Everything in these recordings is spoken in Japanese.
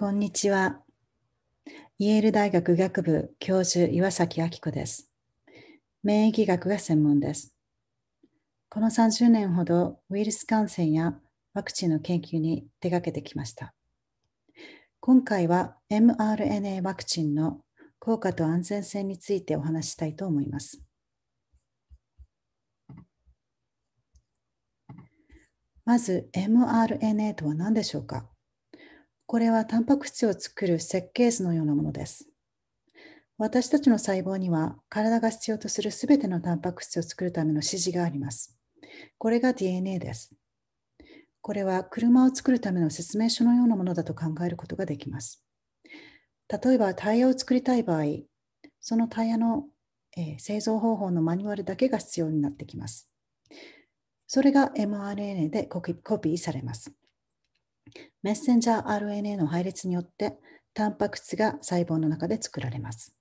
こんにちは。イェール大学学部教授岩崎明子です。免疫学が専門です。この30年ほどウイルス感染やワクチンの研究に手がけてきました。今回は mRNA ワクチンの効果と安全性についてお話したいと思います。まず mRNA とは何でしょうかこれはタンパク質を作る設計図のようなものです。私たちの細胞には体が必要とするすべてのタンパク質を作るための指示があります。これが DNA です。これは車を作るための説明書のようなものだと考えることができます。例えばタイヤを作りたい場合、そのタイヤの、え製造方法のマニュアルだけが必要になってきます。それが mRNA でコピーされます。メッセンジャー RNA の配列によってタンパク質が細胞の中で作られます。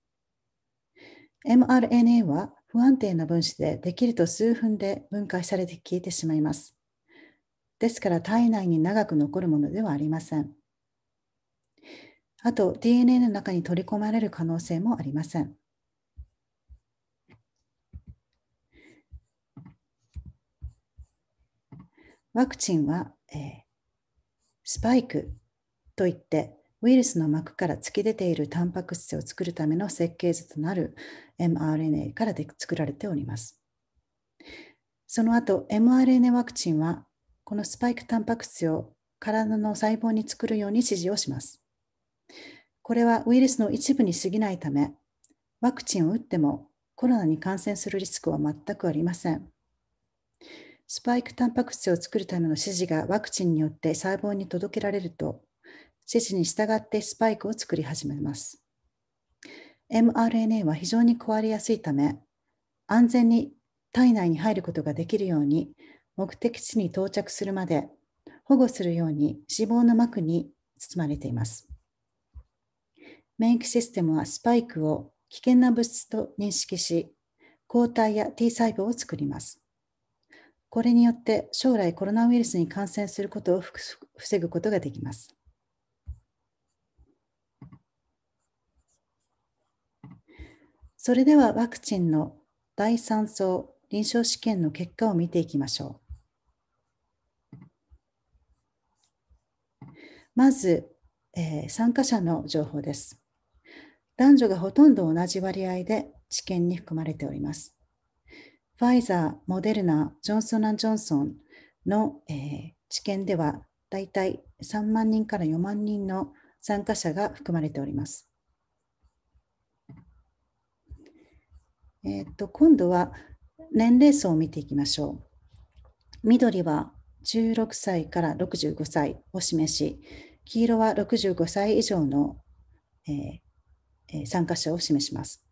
mRNA は不安定な分子でできると数分で分解されて消えてしまいます。ですから体内に長く残るものではありません。あと DNA の中に取り込まれる可能性もありません。ワクチンは、えースパイクといってウイルスの膜から突き出ているタンパク質を作るための設計図となる mRNA からで作られております。その後 mRNA ワクチンはこのスパイクタンパク質を体の細胞に作るように指示をします。これはウイルスの一部に過ぎないためワクチンを打ってもコロナに感染するリスクは全くありません。スパイクタンパク質を作るための指示がワクチンによって細胞に届けられると、指示に従ってスパイクを作り始めます。mRNA は非常に壊れやすいため、安全に体内に入ることができるように、目的地に到着するまで保護するように脂肪の膜に包まれています。免疫システムはスパイクを危険な物質と認識し、抗体や T 細胞を作ります。これによって将来コロナウイルスに感染することを防ぐことができます。それではワクチンの第3層臨床試験の結果を見ていきましょう。まず、えー、参加者の情報です。男女がほとんど同じ割合で治験に含まれております。ファイザー、モデルナ、ジョンソンジョンソンの、えー、治験では、だいたい3万人から4万人の参加者が含まれております。えー、っと今度は年齢層を見ていきましょう。緑は16歳から65歳を示し、黄色は65歳以上の、えー、参加者を示します。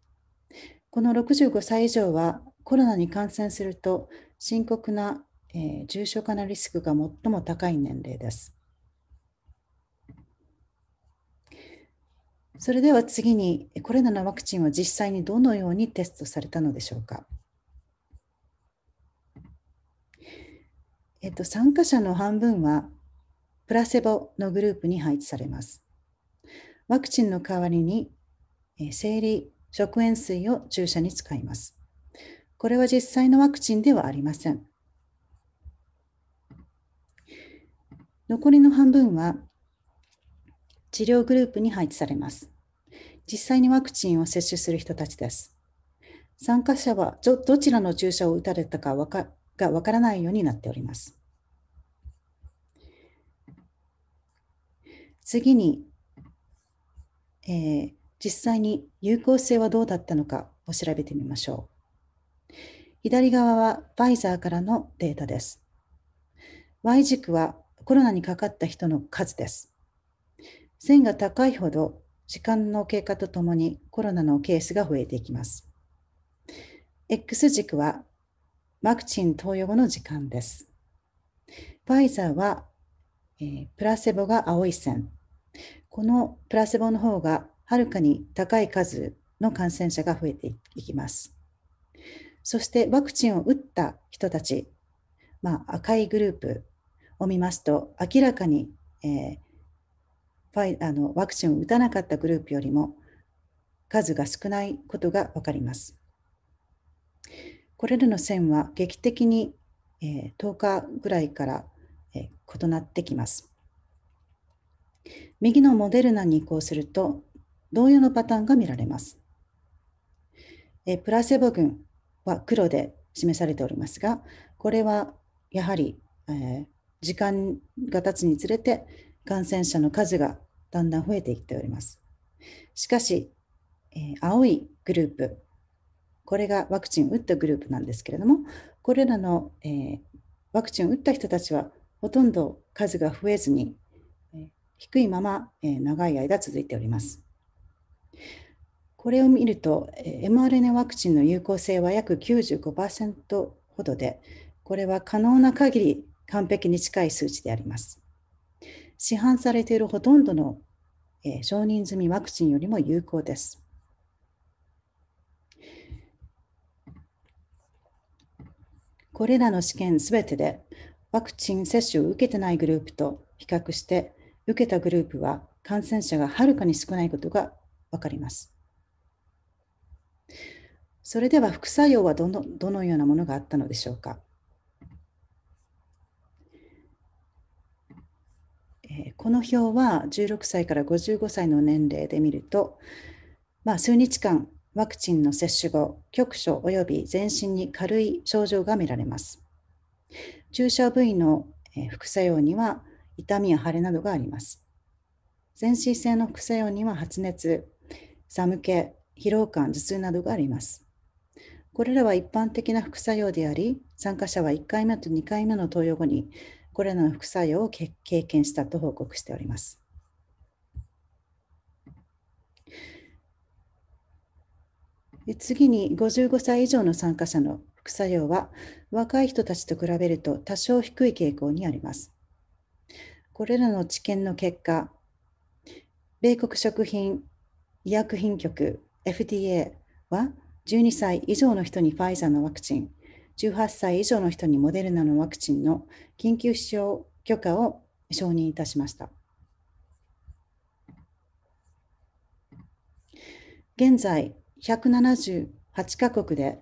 この65歳以上はコロナに感染すると深刻な、えー、重症化のリスクが最も高い年齢です。それでは次にこれらのワクチンは実際にどのようにテストされたのでしょうか。えっと、参加者の半分はプラセボのグループに配置されます。ワクチンの代わりに生理食塩水を注射に使います。これは実際のワクチンではありません。残りの半分は治療グループに配置されます。実際にワクチンを接種する人たちです。参加者はどちらの注射を打たれたかがわからないようになっております。次に、えー、実際に有効性はどうだったのかを調べてみましょう。左側はファイザーからのデータです。Y 軸はコロナにかかった人の数です。線が高いほど時間の経過とともにコロナのケースが増えていきます。X 軸はワクチン投与後の時間です。ファイザーは、えー、プラセボが青い線。このプラセボの方がはるかに高い数の感染者が増えていきます。そしてワクチンを打った人たち、まあ、赤いグループを見ますと、明らかに、えー、ファイあのワクチンを打たなかったグループよりも数が少ないことが分かります。これらの線は劇的に、えー、10日ぐらいから、えー、異なってきます。右のモデルナに移行すると同様のパターンが見られます。えー、プラセボ群は黒で示されておりますが、これはやはり、えー、時間が経つにつれて感染者の数がだんだん増えていっております。しかし、えー、青いグループ、これがワクチンを打ったグループなんですけれども、これらの、えー、ワクチンを打った人たちはほとんど数が増えずに、えー、低いまま、え長い間続いております。これを見ると、mRNA ワクチンの有効性は約95%ほどで、これは可能な限り完璧に近い数値であります。市販されているほとんどの、え承認済みワクチンよりも有効です。これらの試験すべてでワクチン接種を受けてないグループと比較して受けたグループは感染者がはるかに少ないことが分かります。それでは副作用はどのどのようなものがあったのでしょうか、えー、この表は16歳から55歳の年齢で見ると、まあ、数日間ワクチンの接種後、局所及び全身に軽い症状が見られます。注射部位の副作用には痛みや腫れなどがあります。全身性の副作用には発熱、寒気、疲労感、頭痛などがあります。これらは一般的な副作用であり、参加者は1回目と2回目の投与後に、これらの副作用を経験したと報告しております。次に55歳以上の参加者の副作用は若い人たちと比べると多少低い傾向にあります。これらの治験の結果、米国食品医薬品局 FDA は12歳以上の人にファイザーのワクチン、18歳以上の人にモデルナのワクチンの緊急使用許可を承認いたしました。現在、178カ国で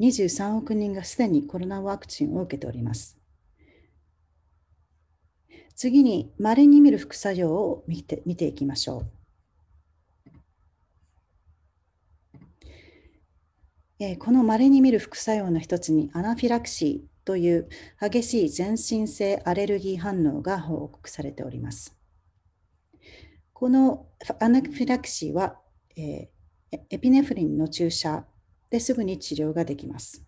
23億人がすでにコロナワクチンを受けております。次に、まれに見る副作用を見て見ていきましょう。えこの稀に見る副作用の一つにアナフィラキシーという激しい全身性アレルギー反応が報告されております。このアナフィラキシーは、えエピネフリンの注射ですぐに治療ができます。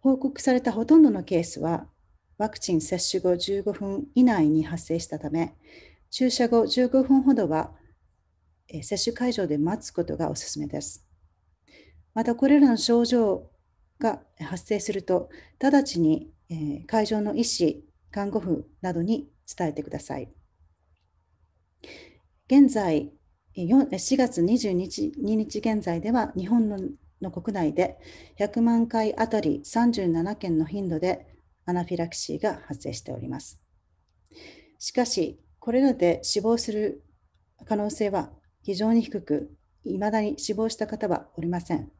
報告されたほとんどのケースはワクチン接種後15分以内に発生したため注射後15分ほどは接種会場で待つことがおすすめです。またこれらの症状が発生すると、直ちに会場の医師、看護婦などに伝えてください。現在、4月22日 ,2 日現在では、日本の国内で100万回あたり37件の頻度でアナフィラキシーが発生しております。しかし、これらで死亡する可能性は非常に低く、いまだに死亡した方はおりません。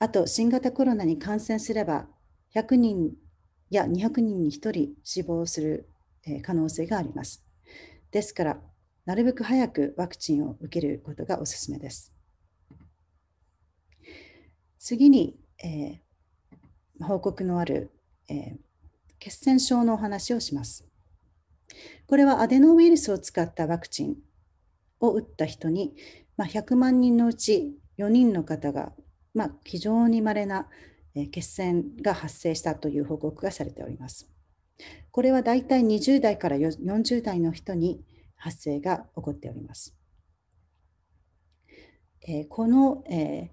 あと、新型コロナに感染すれば、100人や200人に1人死亡する可能性があります。ですから、なるべく早くワクチンを受けることがおすすめです。次に、えー、報告のある、えー、血栓症のお話をします。これはアデノウイルスを使ったワクチンを打った人に、まあ、100万人のうち4人の方がまあ、非常に稀な血栓が発生したという報告がされております。これはだいたい20代から40代の人に発生が起こっております。えこの、え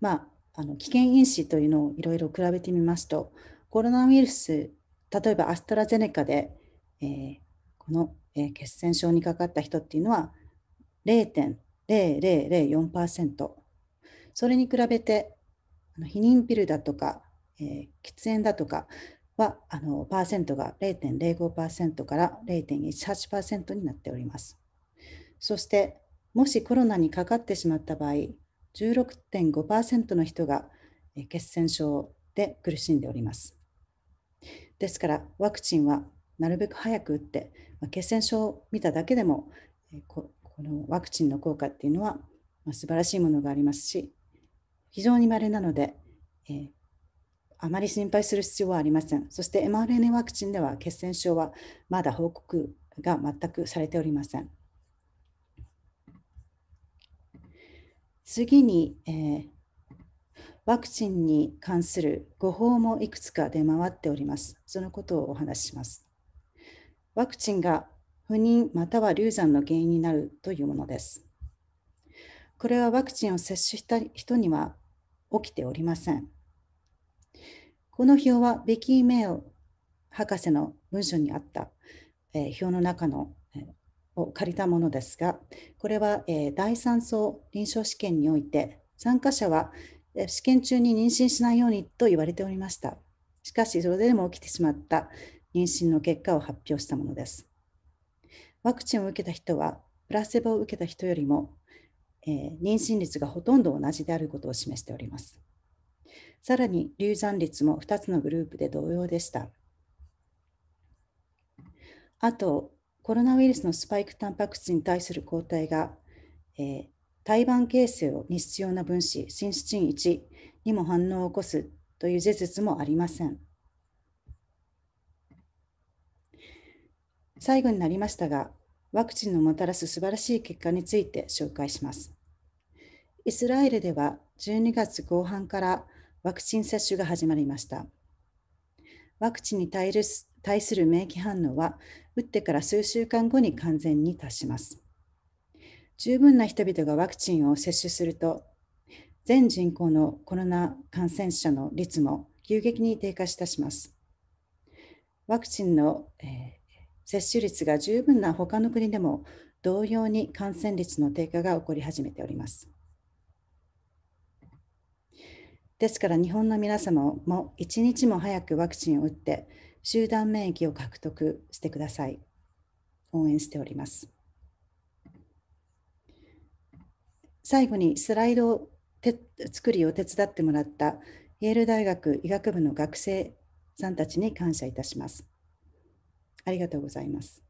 まあ、あの危険因子というのをいろいろ比べてみますとコロナウイルス例えばアストラゼネカで、えこの、え血栓症にかかった人っていうのは0.0004%それに比べてあの避妊ピルだとか、えー、喫煙だとかはあのパーセントが0.05%から0.18%になっております。そしてもしコロナにかかってしまった場合16.5%の人が血栓症で苦しんでおります。ですからワクチンはなるべく早く打って、ま血栓症を見ただけでもこのワクチンの効果っていうのは素晴らしいものがありますし非常に稀なので、えー、あまり心配する必要はありません。そして mRNA ワクチンでは血栓症はまだ報告が全くされておりません。次に、えー、ワクチンに関する誤報もいくつか出回っております。そのことをお話しします。ワクチンが不妊または流産の原因になるというものです。これはワクチンを接種した人には起きておりません。この表はベキー・メイオ博士の文書にあった、えー、表の中の、えー、を借りたものですが、これは、えー、第3層臨床試験において参加者は試験中に妊娠しないようにと言われておりました。しかし、それでも起きてしまった妊娠の結果を発表したものです。ワクチンを受けた人は、プラセボを受けた人よりもえー、妊娠率がほとんど同じであることを示しております。さらに流産率も2つのグループで同様でした。あと、コロナウイルスのスパイクタンパク質に対する抗体が、えー、胎盤形成に必要な分子、シンシチン1にも反応を起こすという事実もありません。最後になりましたが、ワクチンのもたらす素晴らしい結果について紹介します。イスラエルでは12月後半からワクチン接種が始まりました。ワクチンに対対する免疫反応は打ってから数週間後に完全に達します。十分な人々がワクチンを接種すると、全人口のコロナ感染者の率も急激に低下したします。ワクチンの、えー接種率が十分な他の国でも同様に感染率の低下が起こり始めております。ですから日本の皆様も一日も早くワクチンを打って集団免疫を獲得してください。応援しております。最後にスライドを作りを手伝ってもらったイェール大学医学部の学生さんたちに感謝いたします。ありがとうございます。